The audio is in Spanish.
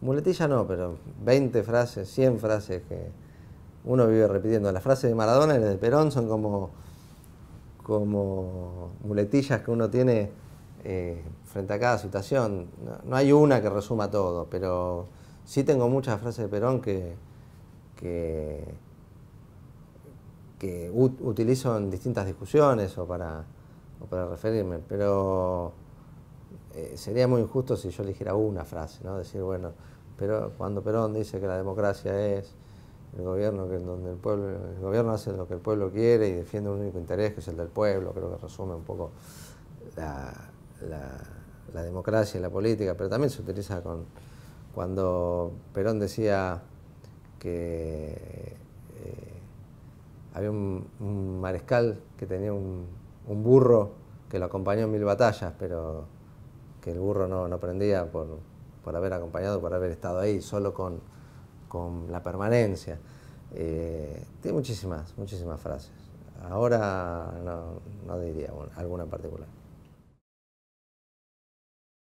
muletilla no, pero 20 frases, 100 frases que uno vive repitiendo. Las frases de Maradona y las de Perón son como, como muletillas que uno tiene eh, frente a cada situación. No, hay una que resuma todo, pero sí tengo muchas frases de Perón que, que, que utilizo en distintas discusiones o para, o para referirme. Pero eh, sería muy injusto si yo eligiera una frase, ¿no? Decir, bueno, pero cuando Perón dice que la democracia es el gobierno que donde el pueblo gobierno hace lo que el pueblo quiere y defiende un único interés que es el del pueblo, creo que resume un poco la, democracia y la política, pero también se utiliza con cuando Perón decía que eh, había un, mariscal que tenía un burro que lo acompañó en mil batallas, pero que el burro no, no prendía por, por, haber acompañado, por haber estado ahí, solo con, la permanencia. Eh, tiene muchísimas, muchísimas frases. Ahora no, no diría alguna en particular.